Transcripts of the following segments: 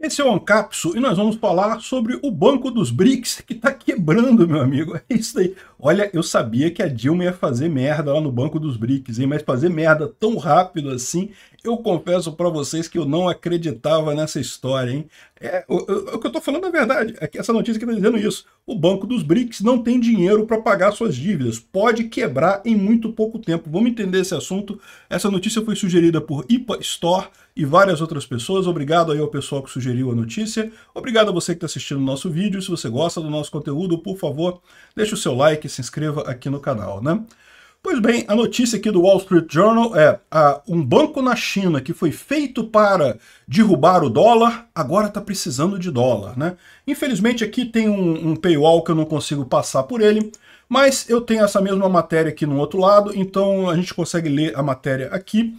Esse é o Ancapso e nós vamos falar sobre o Banco dos BRICS, que está quebrando, meu amigo. É isso aí. Olha, eu sabia que a Dilma ia fazer merda lá no Banco dos BRICS, hein? mas fazer merda tão rápido assim eu confesso para vocês que eu não acreditava nessa história, hein? É, o, o, o que eu estou falando é verdade. É que essa notícia que está dizendo isso. O Banco dos BRICS não tem dinheiro para pagar suas dívidas. Pode quebrar em muito pouco tempo. Vamos entender esse assunto. Essa notícia foi sugerida por IPA Store e várias outras pessoas. Obrigado aí ao pessoal que sugeriu a notícia. Obrigado a você que está assistindo o nosso vídeo. Se você gosta do nosso conteúdo, por favor, deixe o seu like e se inscreva aqui no canal, né? Pois bem, a notícia aqui do Wall Street Journal é ah, um banco na China que foi feito para derrubar o dólar, agora está precisando de dólar, né? Infelizmente aqui tem um, um paywall que eu não consigo passar por ele, mas eu tenho essa mesma matéria aqui no outro lado, então a gente consegue ler a matéria aqui.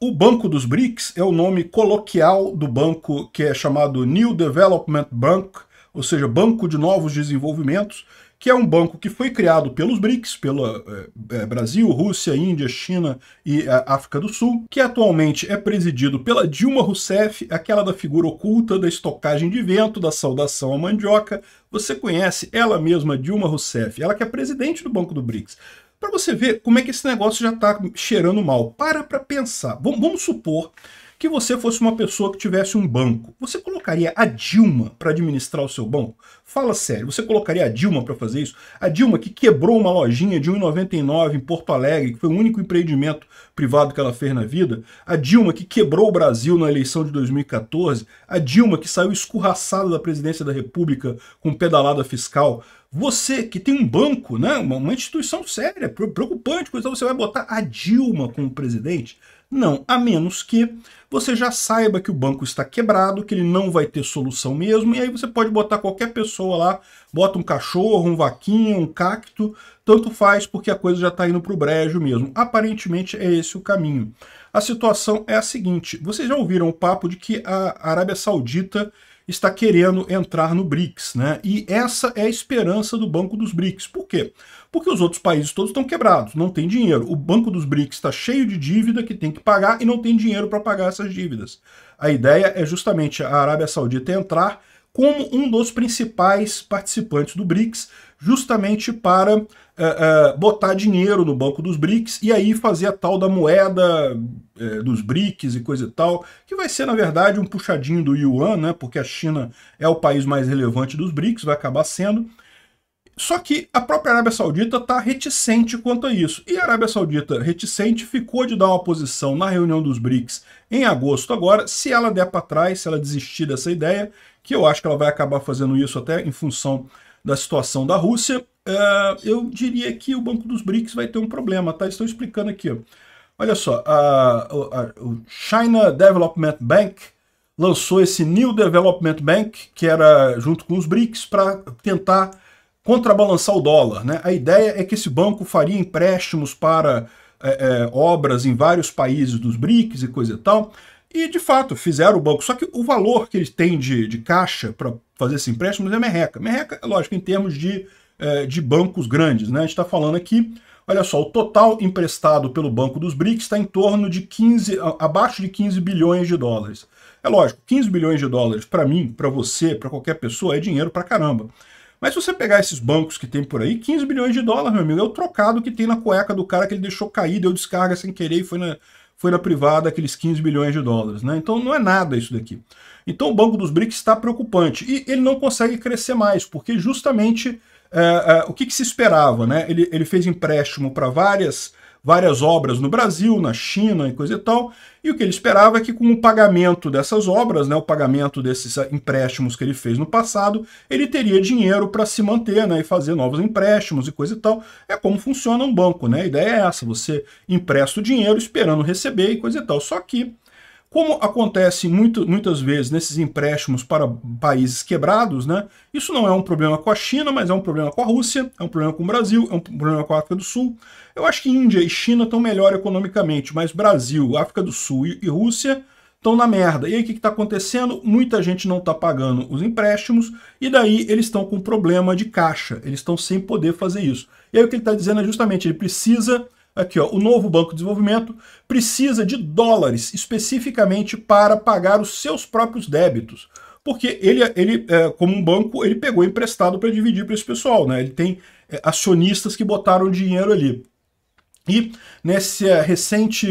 Uh, o Banco dos BRICS é o nome coloquial do banco que é chamado New Development Bank, ou seja, Banco de Novos Desenvolvimentos, que é um banco que foi criado pelos BRICS, pelo é, eh, eh, Brasil, Rússia, Índia, China e eh, África do Sul, que atualmente é presidido pela Dilma Rousseff, aquela da figura oculta da estocagem de vento, da saudação à mandioca. Você conhece ela mesma, Dilma Rousseff, ela que é presidente do Banco do BRICS. Para você ver como é que esse negócio já está cheirando mal. Para para pensar. vamos supor que você fosse uma pessoa que tivesse um banco. Você colocaria a Dilma para administrar o seu banco? Fala sério, você colocaria a Dilma para fazer isso? A Dilma que quebrou uma lojinha de 1,99 em Porto Alegre, que foi o único empreendimento privado que ela fez na vida? A Dilma que quebrou o Brasil na eleição de 2014? A Dilma que saiu escorraçada da presidência da República com pedalada fiscal? Você que tem um banco, né, uma, instituição séria, preocupante, coisa, então você vai botar a Dilma como presidente? Não, a menos que você já saiba que o banco está quebrado, que ele não vai ter solução mesmo, e aí você pode botar qualquer pessoa lá, bota um cachorro, um vaquinha, um cacto, tanto faz, porque a coisa já está indo para o brejo mesmo. Aparentemente é esse o caminho. A situação é a seguinte, vocês já ouviram o papo de que a Arábia Saudita está querendo entrar no BRICS. Né? E essa é a esperança do Banco dos BRICS. Por quê? Porque os outros países todos estão quebrados, não tem dinheiro. O Banco dos BRICS está cheio de dívida que tem que pagar e não tem dinheiro para pagar essas dívidas. A ideia é justamente a Arábia Saudita entrar como um dos principais participantes do BRICS, justamente para uh, uh, botar dinheiro no Banco dos BRICS e aí fazer a tal da moeda uh, dos BRICS e coisa e tal, que vai ser, na verdade, um puxadinho do Yuan, né, porque a China é o país mais relevante dos BRICS, vai acabar sendo. Só que a própria Arábia Saudita está reticente quanto a isso. E a Arábia Saudita reticente ficou de dar uma posição na reunião dos BRICS em agosto agora. Se ela der para trás, se ela desistir dessa ideia, que eu acho que ela vai acabar fazendo isso até em função da situação da Rússia, é, eu diria que o Banco dos BRICS vai ter um problema, tá? Estou explicando aqui. Ó. Olha só, a, a, o China Development Bank lançou esse New Development Bank, que era junto com os BRICS, para tentar contrabalançar o dólar. Né? A ideia é que esse banco faria empréstimos para é, é, obras em vários países dos BRICS e coisa e tal. E, de fato, fizeram o banco. Só que o valor que eles têm de, de caixa para fazer esses assim, empréstimos é merreca. Merreca, é lógico, em termos de, é, de bancos grandes. Né? A gente está falando aqui, olha só, o total emprestado pelo Banco dos BRICS está em torno de 15, abaixo de 15 bilhões de dólares. É lógico, 15 bilhões de dólares para mim, para você, para qualquer pessoa é dinheiro para caramba. Mas se você pegar esses bancos que tem por aí, 15 bilhões de dólares, meu amigo, é o trocado que tem na cueca do cara que ele deixou cair, deu descarga sem querer e foi na, foi na privada aqueles 15 bilhões de dólares. Né? Então não é nada isso daqui. Então o Banco dos BRICS está preocupante e ele não consegue crescer mais, porque justamente é, é, o que, que, se esperava? Né? Ele, ele fez empréstimo para várias várias obras no Brasil, na China e coisa e tal. E o que ele esperava é que com o pagamento dessas obras, né, o pagamento desses empréstimos que ele fez no passado, ele teria dinheiro para se manter né, e fazer novos empréstimos e coisa e tal. É como funciona um banco, né? A ideia é essa, você empresta o dinheiro esperando receber e coisa e tal. Só que como acontece muito, muitas vezes nesses empréstimos para países quebrados, né? Isso não é um problema com a China, mas é um problema com a Rússia, é um problema com o Brasil, é um problema com a África do Sul. Eu acho que Índia e China estão melhor economicamente, mas Brasil, África do Sul e, Rússia estão na merda. E aí o que está acontecendo? Muita gente não está pagando os empréstimos e daí eles estão com problema de caixa, eles estão sem poder fazer isso. E aí o que ele está dizendo é justamente, ele precisa Aqui, ó, o novo Banco de Desenvolvimento precisa de dólares especificamente para pagar os seus próprios débitos. Porque ele, ele é, como um banco, ele pegou emprestado para dividir para esse pessoal. Né? Ele tem é, acionistas que botaram dinheiro ali. E nessa recente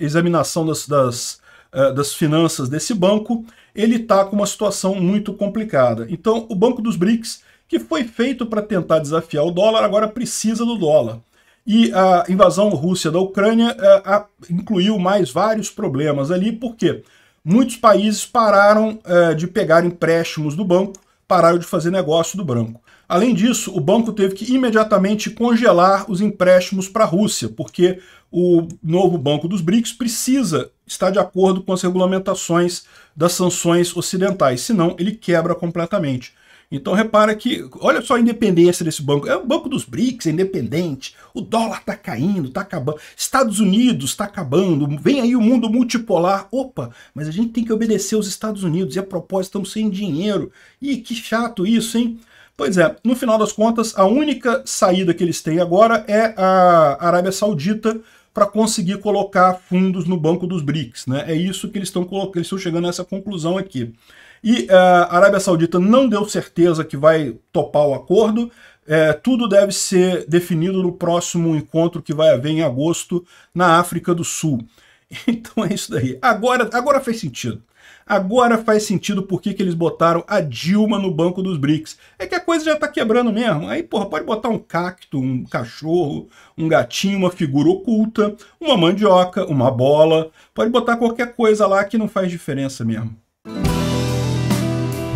examinação das, das, é, das finanças desse banco, ele está com uma situação muito complicada. Então, o Banco dos BRICS, que foi feito para tentar desafiar o dólar, agora precisa do dólar. E a invasão russa da Ucrânia a, eh, a, incluiu mais vários problemas ali, porque muitos países pararam a, eh, de pegar empréstimos do banco, pararam de fazer negócio do banco. Além disso, o banco teve que imediatamente congelar os empréstimos para a Rússia, porque o novo banco dos BRICS precisa estar de acordo com as regulamentações das sanções ocidentais, senão ele quebra completamente. Então repara que, olha só a independência desse banco. É o banco dos BRICS, é independente. O dólar está caindo, está acabando. Estados Unidos está acabando. Vem aí o mundo multipolar. Opa, mas a gente tem que obedecer os Estados Unidos. E a propósito, estamos sem dinheiro. Ih, que chato isso, hein? Pois é, no final das contas, a única saída que eles têm agora é a Arábia Saudita para conseguir colocar fundos no banco dos BRICS. Né? É isso que eles estão colocando, eles estão chegando a essa conclusão aqui. E eh, a Arábia Saudita não deu certeza que vai topar o acordo. É, tudo deve ser definido no próximo encontro que vai haver em agosto na África do Sul. Então é isso daí. Agora, agora faz sentido. Agora faz sentido porque que eles botaram a Dilma no banco dos BRICS. É que a coisa já está quebrando mesmo. Aí, porra, pode botar um cacto, um cachorro, um gatinho, uma figura oculta, uma mandioca, uma bola. Pode botar qualquer coisa lá que não faz diferença mesmo.